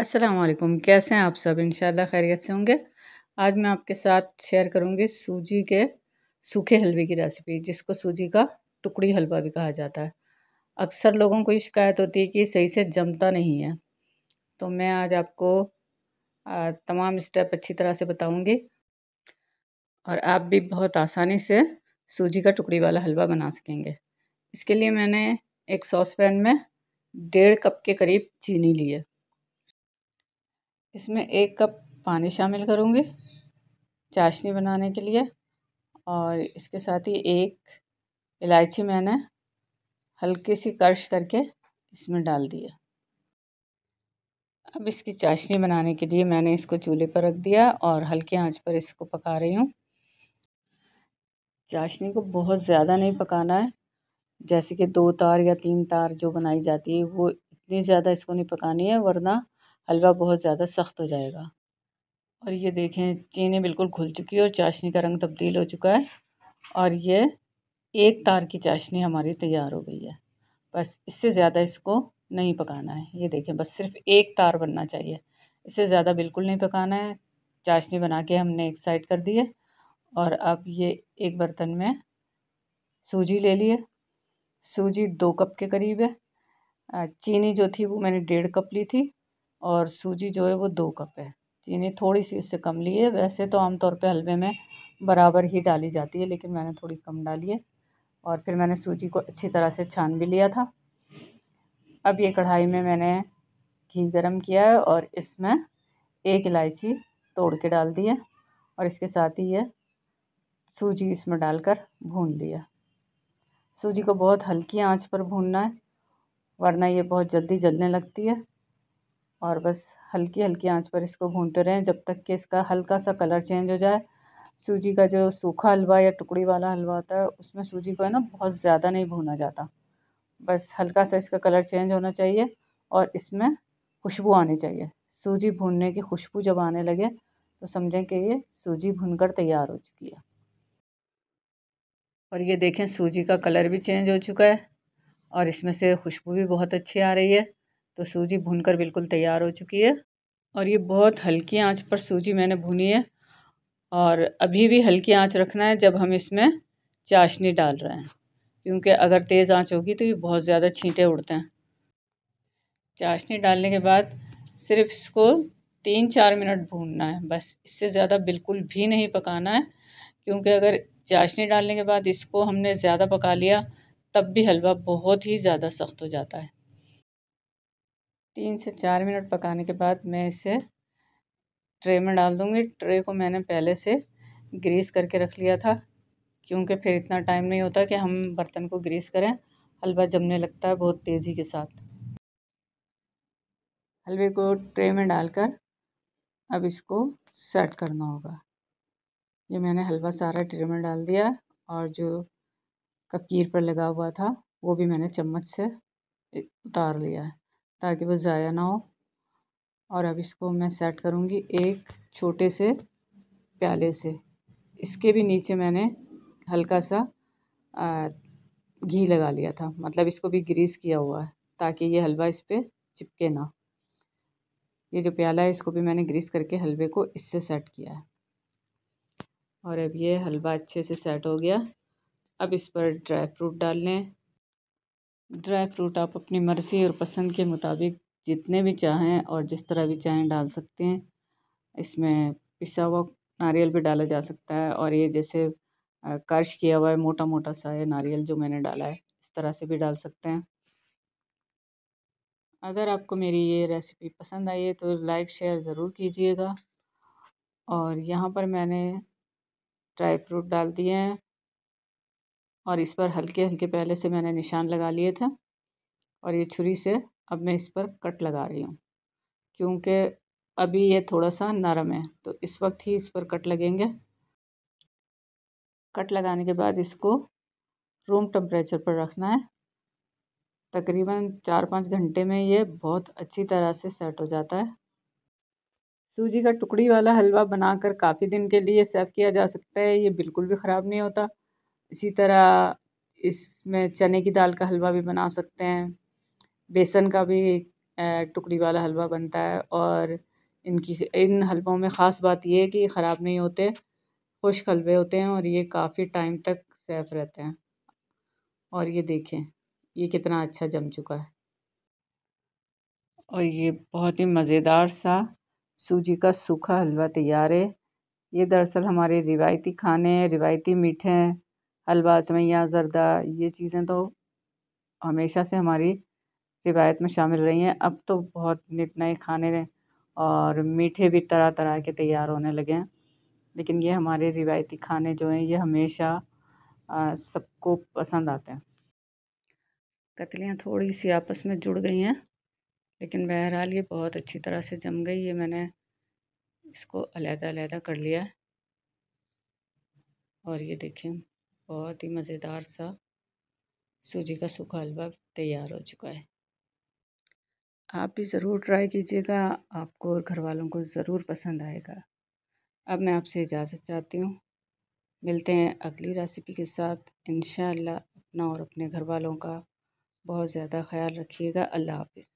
असलम कैसे हैं आप सब इंशाल्लाह खैरियत से होंगे आज मैं आपके साथ शेयर करूंगी सूजी के सूखे हलवे की रेसिपी जिसको सूजी का टुकड़ी हलवा भी कहा जाता है अक्सर लोगों को ये शिकायत होती है कि सही से जमता नहीं है तो मैं आज आपको तमाम स्टेप अच्छी तरह से बताऊंगी और आप भी बहुत आसानी से सूजी का टुकड़ी वाला हलवा बना सकेंगे इसके लिए मैंने एक सॉस पैन में डेढ़ कप के करीब चीनी ली है इसमें एक कप पानी शामिल करूँगी चाशनी बनाने के लिए और इसके साथ ही एक इलायची मैंने हल्की सी कर्श करके इसमें डाल दिया अब इसकी चाशनी बनाने के लिए मैंने इसको चूल्हे पर रख दिया और हल्के आंच पर इसको पका रही हूँ चाशनी को बहुत ज़्यादा नहीं पकाना है जैसे कि दो तार या तीन तार जो बनाई जाती है वो इतनी ज़्यादा इसको नहीं पकानी है वरना हलवा बहुत ज़्यादा सख्त हो जाएगा और ये देखें चीनी बिल्कुल खुल चुकी है और चाशनी का रंग तब्दील हो चुका है और ये एक तार की चाशनी हमारी तैयार हो गई है बस इससे ज़्यादा इसको नहीं पकाना है ये देखें बस सिर्फ एक तार बनना चाहिए इससे ज़्यादा बिल्कुल नहीं पकाना है चाशनी बना के हमने एक साइड कर दी है और अब ये एक बर्तन में सूजी ले लिए सूजी दो कप के करीब है चीनी जो थी वो मैंने डेढ़ कप ली थी और सूजी जो है वो दो कप है चीनी थोड़ी सी इससे कम ली है वैसे तो आमतौर पे हलवे में बराबर ही डाली जाती है लेकिन मैंने थोड़ी कम डाली है और फिर मैंने सूजी को अच्छी तरह से छान भी लिया था अब ये कढ़ाई में मैंने घी गरम किया है और इसमें एक इलायची तोड़ के डाल दी है और इसके साथ ही ये सूजी इसमें डालकर भून लिया सूजी को बहुत हल्की आंच पर भूनना है वरना ये बहुत जल्दी जलने लगती है और बस हल्की हल्की आंच पर इसको भूनते रहें जब तक कि इसका हल्का सा कलर चेंज हो जाए सूजी का जो सूखा हलवा या टुकड़ी वाला हलवा होता है उसमें सूजी को है ना बहुत ज़्यादा नहीं भूना जाता बस हल्का सा इसका कलर चेंज होना चाहिए और इसमें खुशबू आनी चाहिए सूजी भूनने की खुशबू जब आने लगे तो समझें कि ये सूजी भुनकर तैयार हो चुकी है और ये देखें सूजी का कलर भी चेंज हो चुका है और इसमें से खुशबू भी बहुत अच्छी आ रही है तो सूजी भूनकर बिल्कुल तैयार हो चुकी है और ये बहुत हल्की आंच पर सूजी मैंने भुनी है और अभी भी हल्की आंच रखना है जब हम इसमें चाशनी डाल रहे हैं क्योंकि अगर तेज़ आंच होगी तो ये बहुत ज़्यादा छींटे उड़ते हैं चाशनी डालने के बाद सिर्फ इसको तीन चार मिनट भूनना है बस इससे ज़्यादा बिल्कुल भी नहीं पकाना है क्योंकि अगर चाशनी डालने के बाद इसको हमने ज़्यादा पका लिया तब भी हलवा बहुत ही ज़्यादा सख्त हो जाता है तीन से चार मिनट पकाने के बाद मैं इसे ट्रे में डाल दूँगी ट्रे को मैंने पहले से ग्रीस करके रख लिया था क्योंकि फिर इतना टाइम नहीं होता कि हम बर्तन को ग्रीस करें हलवा जमने लगता है बहुत तेज़ी के साथ हलवे को ट्रे में डालकर अब इसको सेट करना होगा ये मैंने हलवा सारा ट्रे में डाल दिया और जो कपकीर पर लगा हुआ था वो भी मैंने चम्मच से उतार लिया है ताकि वो ज़ाया ना हो और अब इसको मैं सेट करूँगी एक छोटे से प्याले से इसके भी नीचे मैंने हल्का सा घी लगा लिया था मतलब इसको भी ग्रीस किया हुआ है ताकि ये हलवा इस पर चिपके ना ये जो प्याला है इसको भी मैंने ग्रीस करके हलवे को इससे सेट किया है और अब ये हलवा अच्छे से सेट हो गया अब इस पर ड्राई फ्रूट डाल लें ड्राई फ्रूट आप अपनी मर्ज़ी और पसंद के मुताबिक जितने भी चाहें और जिस तरह भी चाहें डाल सकते हैं इसमें पिसा हुआ नारियल भी डाला जा सकता है और ये जैसे कर्श किया हुआ है मोटा मोटा सा है नारियल जो मैंने डाला है इस तरह से भी डाल सकते हैं अगर आपको मेरी ये रेसिपी पसंद आई है तो लाइक शेयर ज़रूर कीजिएगा और यहाँ पर मैंने ड्राई फ्रूट डाल दिए हैं और इस पर हल्के हल्के पहले से मैंने निशान लगा लिए थे और ये छुरी से अब मैं इस पर कट लगा रही हूँ क्योंकि अभी ये थोड़ा सा नरम है तो इस वक्त ही इस पर कट लगेंगे कट लगाने के बाद इसको रूम टेम्परेचर पर रखना है तकरीबन चार पाँच घंटे में ये बहुत अच्छी तरह से सेट हो जाता है सूजी का टुकड़ी वाला हलवा बनाकर काफ़ी दिन के लिए सेव किया जा सकता है ये बिल्कुल भी ख़राब नहीं होता इसी तरह इसमें चने की दाल का हलवा भी बना सकते हैं बेसन का भी टुकड़ी वाला हलवा बनता है और इनकी इन हलवों में ख़ास बात यह है कि ख़राब नहीं होते खुश्क हलवे होते हैं और ये काफ़ी टाइम तक सेफ रहते हैं और ये देखें ये कितना अच्छा जम चुका है और ये बहुत ही मज़ेदार सा सूजी का सूखा हलवा तैयार है ये दरअसल हमारे रिवायती खाने रिवायती मीठे हैं हलवा सवैया जरदा ये चीज़ें तो हमेशा से हमारी रिवायत में शामिल रही हैं अब तो बहुत नित नए खाने और मीठे भी तरह तरह के तैयार होने लगे हैं लेकिन ये हमारे रिवायती खाने जो हैं ये हमेशा सबको पसंद आते हैं कतलियाँ थोड़ी सी आपस में जुड़ गई हैं लेकिन बहरहाल ये बहुत अच्छी तरह से जम गई ये मैंने इसको अलहदा अलग कर लिया है और ये देखें बहुत ही मज़ेदार सा सूजी का सूखा हलवा तैयार हो चुका है आप भी ज़रूर ट्राई कीजिएगा आपको और घर वालों को ज़रूर पसंद आएगा अब मैं आपसे इजाज़त चाहती हूँ मिलते हैं अगली रेसिपी के साथ इन अपना और अपने घर वालों का बहुत ज़्यादा ख्याल रखिएगा अल्लाह हाफिज़